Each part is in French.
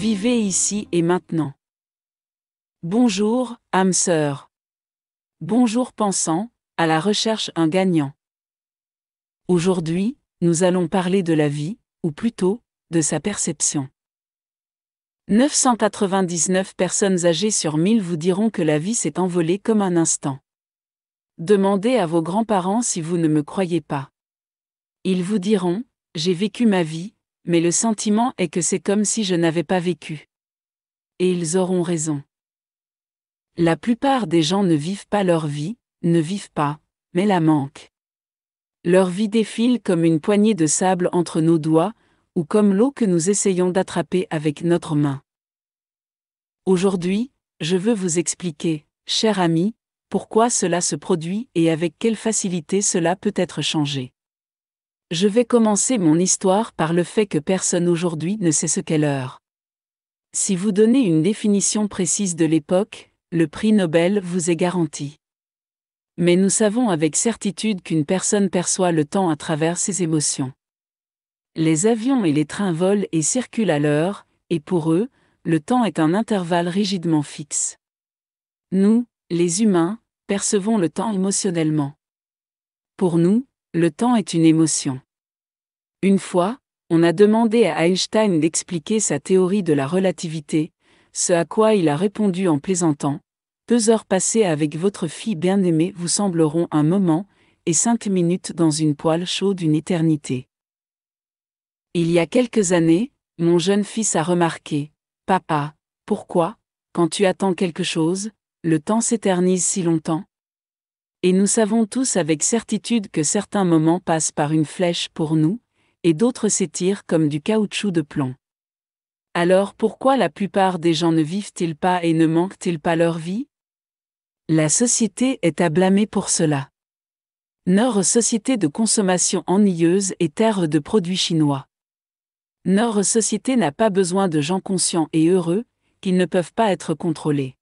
Vivez ici et maintenant. Bonjour, âme sœur. Bonjour pensant, à la recherche un gagnant. Aujourd'hui, nous allons parler de la vie, ou plutôt, de sa perception. 999 personnes âgées sur 1000 vous diront que la vie s'est envolée comme un instant. Demandez à vos grands-parents si vous ne me croyez pas. Ils vous diront, j'ai vécu ma vie, mais le sentiment est que c'est comme si je n'avais pas vécu. Et ils auront raison. La plupart des gens ne vivent pas leur vie, ne vivent pas, mais la manquent. Leur vie défile comme une poignée de sable entre nos doigts, ou comme l'eau que nous essayons d'attraper avec notre main. Aujourd'hui, je veux vous expliquer, cher ami, pourquoi cela se produit et avec quelle facilité cela peut être changé. Je vais commencer mon histoire par le fait que personne aujourd'hui ne sait ce qu'est l'heure. Si vous donnez une définition précise de l'époque, le prix Nobel vous est garanti. Mais nous savons avec certitude qu'une personne perçoit le temps à travers ses émotions. Les avions et les trains volent et circulent à l'heure, et pour eux, le temps est un intervalle rigidement fixe. Nous, les humains, percevons le temps émotionnellement. Pour nous, le temps est une émotion. Une fois, on a demandé à Einstein d'expliquer sa théorie de la relativité, ce à quoi il a répondu en plaisantant Deux heures passées avec votre fille bien-aimée vous sembleront un moment, et cinq minutes dans une poêle chaude une éternité. Il y a quelques années, mon jeune fils a remarqué Papa, pourquoi, quand tu attends quelque chose, le temps s'éternise si longtemps et nous savons tous avec certitude que certains moments passent par une flèche pour nous, et d'autres s'étirent comme du caoutchouc de plomb. Alors pourquoi la plupart des gens ne vivent-ils pas et ne manquent-ils pas leur vie La société est à blâmer pour cela. Notre société de consommation ennuyeuse est terre de produits chinois. Notre société n'a pas besoin de gens conscients et heureux, qui ne peuvent pas être contrôlés.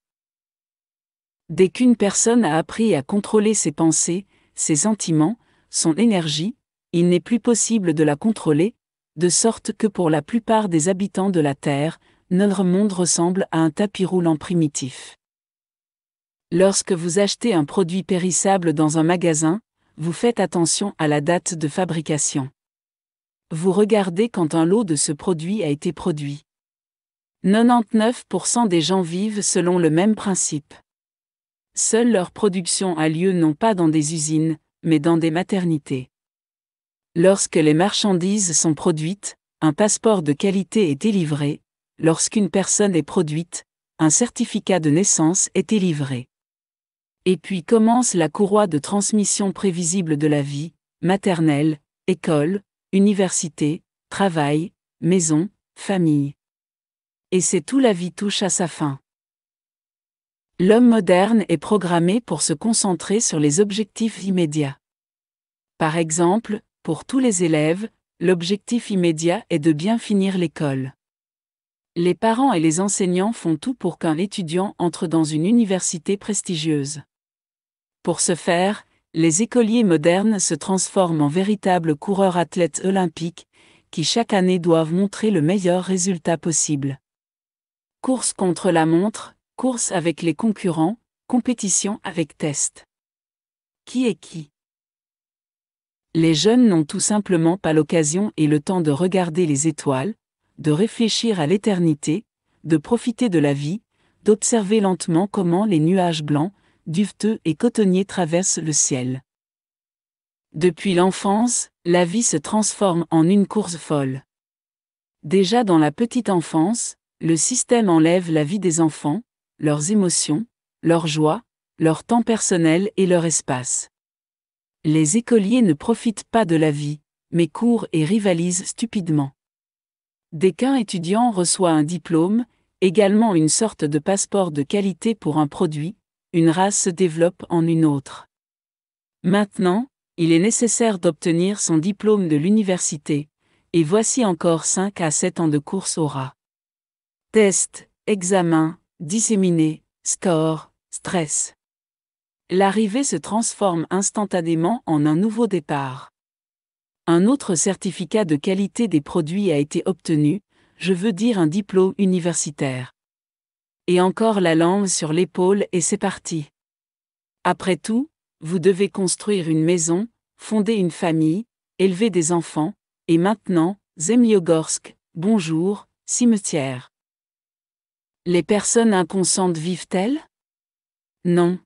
Dès qu'une personne a appris à contrôler ses pensées, ses sentiments, son énergie, il n'est plus possible de la contrôler, de sorte que pour la plupart des habitants de la Terre, notre monde ressemble à un tapis roulant primitif. Lorsque vous achetez un produit périssable dans un magasin, vous faites attention à la date de fabrication. Vous regardez quand un lot de ce produit a été produit. 99% des gens vivent selon le même principe. Seule leur production a lieu non pas dans des usines, mais dans des maternités. Lorsque les marchandises sont produites, un passeport de qualité est délivré, lorsqu'une personne est produite, un certificat de naissance est délivré. Et puis commence la courroie de transmission prévisible de la vie, maternelle, école, université, travail, maison, famille. Et c'est tout la vie touche à sa fin. L'homme moderne est programmé pour se concentrer sur les objectifs immédiats. Par exemple, pour tous les élèves, l'objectif immédiat est de bien finir l'école. Les parents et les enseignants font tout pour qu'un étudiant entre dans une université prestigieuse. Pour ce faire, les écoliers modernes se transforment en véritables coureurs athlètes olympiques, qui chaque année doivent montrer le meilleur résultat possible. Course contre la montre, course avec les concurrents, compétition avec test. Qui est qui Les jeunes n'ont tout simplement pas l'occasion et le temps de regarder les étoiles, de réfléchir à l'éternité, de profiter de la vie, d'observer lentement comment les nuages blancs, duveteux et cotonniers traversent le ciel. Depuis l'enfance, la vie se transforme en une course folle. Déjà dans la petite enfance, le système enlève la vie des enfants, leurs émotions, leur joie, leur temps personnel et leur espace. Les écoliers ne profitent pas de la vie, mais courent et rivalisent stupidement. Dès qu'un étudiant reçoit un diplôme, également une sorte de passeport de qualité pour un produit, une race se développe en une autre. Maintenant, il est nécessaire d'obtenir son diplôme de l'université, et voici encore 5 à 7 ans de course au rat. Test, examen disséminer, score, stress. L'arrivée se transforme instantanément en un nouveau départ. Un autre certificat de qualité des produits a été obtenu, je veux dire un diplôme universitaire. Et encore la langue sur l'épaule et c'est parti. Après tout, vous devez construire une maison, fonder une famille, élever des enfants, et maintenant, Zemlyogorsk, bonjour, cimetière. Les personnes inconscientes vivent-elles Non.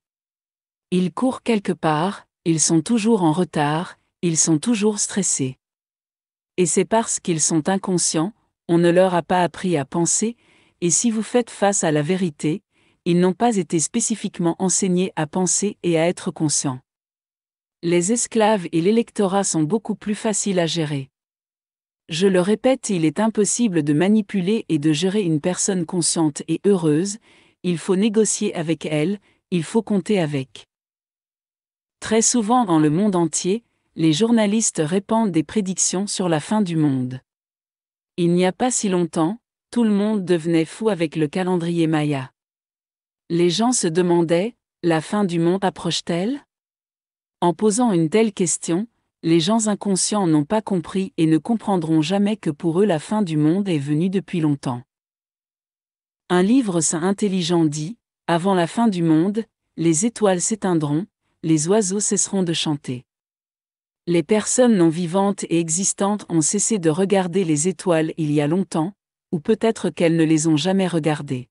Ils courent quelque part, ils sont toujours en retard, ils sont toujours stressés. Et c'est parce qu'ils sont inconscients, on ne leur a pas appris à penser, et si vous faites face à la vérité, ils n'ont pas été spécifiquement enseignés à penser et à être conscients. Les esclaves et l'électorat sont beaucoup plus faciles à gérer. Je le répète, il est impossible de manipuler et de gérer une personne consciente et heureuse, il faut négocier avec elle, il faut compter avec. Très souvent dans le monde entier, les journalistes répandent des prédictions sur la fin du monde. Il n'y a pas si longtemps, tout le monde devenait fou avec le calendrier Maya. Les gens se demandaient, la fin du monde approche-t-elle En posant une telle question, les gens inconscients n'ont pas compris et ne comprendront jamais que pour eux la fin du monde est venue depuis longtemps. Un livre saint intelligent dit, Avant la fin du monde, les étoiles s'éteindront, les oiseaux cesseront de chanter. Les personnes non vivantes et existantes ont cessé de regarder les étoiles il y a longtemps, ou peut-être qu'elles ne les ont jamais regardées.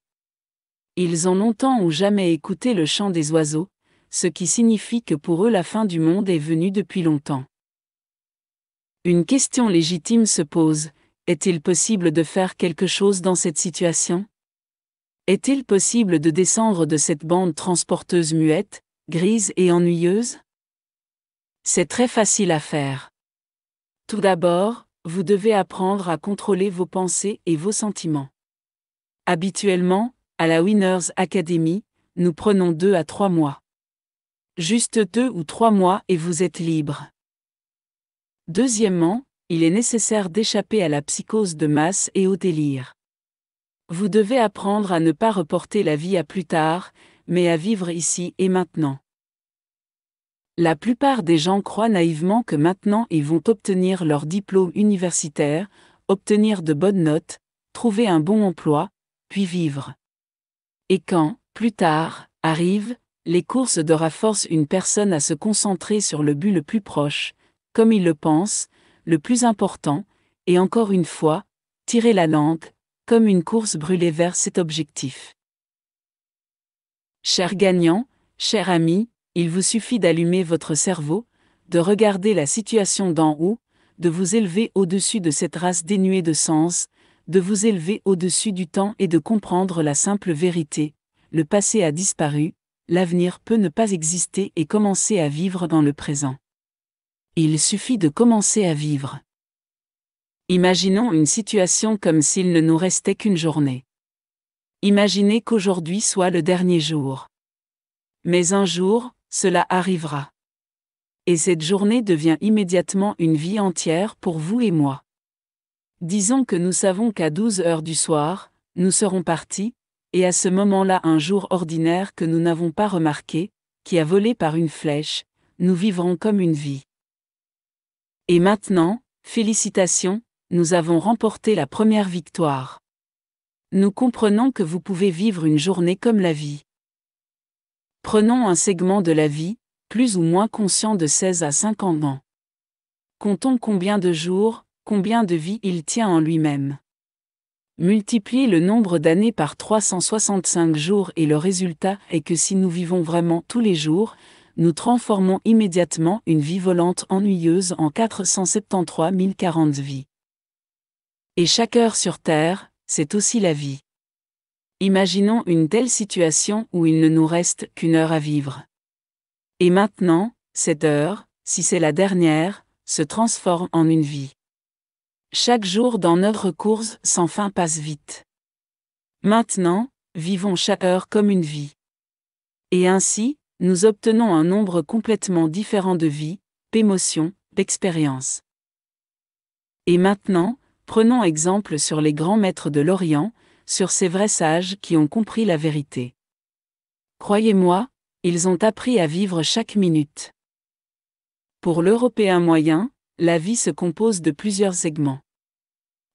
Ils ont longtemps ou jamais écouté le chant des oiseaux, ce qui signifie que pour eux la fin du monde est venue depuis longtemps. Une question légitime se pose, est-il possible de faire quelque chose dans cette situation Est-il possible de descendre de cette bande transporteuse muette, grise et ennuyeuse C'est très facile à faire. Tout d'abord, vous devez apprendre à contrôler vos pensées et vos sentiments. Habituellement, à la Winners Academy, nous prenons deux à trois mois. Juste deux ou trois mois et vous êtes libre. Deuxièmement, il est nécessaire d'échapper à la psychose de masse et au délire. Vous devez apprendre à ne pas reporter la vie à plus tard, mais à vivre ici et maintenant. La plupart des gens croient naïvement que maintenant ils vont obtenir leur diplôme universitaire, obtenir de bonnes notes, trouver un bon emploi, puis vivre. Et quand, plus tard, arrivent, les courses de force une personne à se concentrer sur le but le plus proche, comme il le pense, le plus important, et encore une fois, tirer la langue, comme une course brûlée vers cet objectif. Cher gagnant, cher ami, il vous suffit d'allumer votre cerveau, de regarder la situation d'en haut, de vous élever au-dessus de cette race dénuée de sens, de vous élever au-dessus du temps et de comprendre la simple vérité. Le passé a disparu, l'avenir peut ne pas exister et commencer à vivre dans le présent il suffit de commencer à vivre. Imaginons une situation comme s'il ne nous restait qu'une journée. Imaginez qu'aujourd'hui soit le dernier jour. Mais un jour, cela arrivera. Et cette journée devient immédiatement une vie entière pour vous et moi. Disons que nous savons qu'à 12 heures du soir, nous serons partis, et à ce moment-là un jour ordinaire que nous n'avons pas remarqué, qui a volé par une flèche, nous vivrons comme une vie. Et maintenant, félicitations, nous avons remporté la première victoire. Nous comprenons que vous pouvez vivre une journée comme la vie. Prenons un segment de la vie, plus ou moins conscient de 16 à 50 ans. Comptons combien de jours, combien de vie il tient en lui-même. Multipliez le nombre d'années par 365 jours et le résultat est que si nous vivons vraiment tous les jours, nous transformons immédiatement une vie volante ennuyeuse en 473 040 vies. Et chaque heure sur Terre, c'est aussi la vie. Imaginons une telle situation où il ne nous reste qu'une heure à vivre. Et maintenant, cette heure, si c'est la dernière, se transforme en une vie. Chaque jour dans notre course sans fin passe vite. Maintenant, vivons chaque heure comme une vie. Et ainsi, nous obtenons un nombre complètement différent de vies, d'émotions, d'expériences. Et maintenant, prenons exemple sur les grands maîtres de l'Orient, sur ces vrais sages qui ont compris la vérité. Croyez-moi, ils ont appris à vivre chaque minute. Pour l'Européen moyen, la vie se compose de plusieurs segments.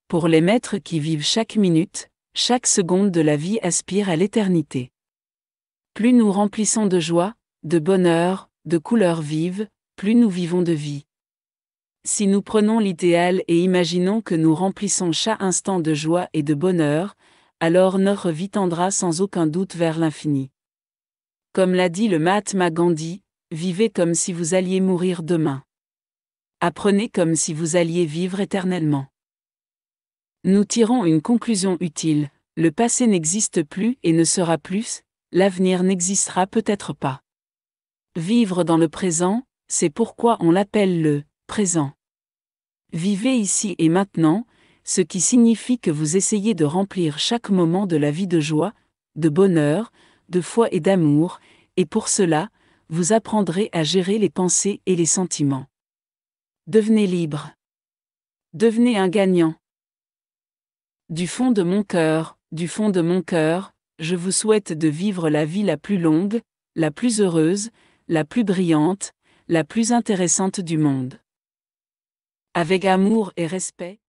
Pour les maîtres qui vivent chaque minute, chaque seconde de la vie aspire à l'éternité. Plus nous remplissons de joie, de bonheur, de couleurs vives, plus nous vivons de vie. Si nous prenons l'idéal et imaginons que nous remplissons chaque instant de joie et de bonheur, alors notre vie tendra sans aucun doute vers l'infini. Comme l'a dit le Mahatma Gandhi, vivez comme si vous alliez mourir demain. Apprenez comme si vous alliez vivre éternellement. Nous tirons une conclusion utile, le passé n'existe plus et ne sera plus, l'avenir n'existera peut-être pas. Vivre dans le présent, c'est pourquoi on l'appelle le présent. Vivez ici et maintenant, ce qui signifie que vous essayez de remplir chaque moment de la vie de joie, de bonheur, de foi et d'amour, et pour cela, vous apprendrez à gérer les pensées et les sentiments. Devenez libre. Devenez un gagnant. Du fond de mon cœur, du fond de mon cœur, je vous souhaite de vivre la vie la plus longue, la plus heureuse, la plus brillante, la plus intéressante du monde. Avec amour et respect,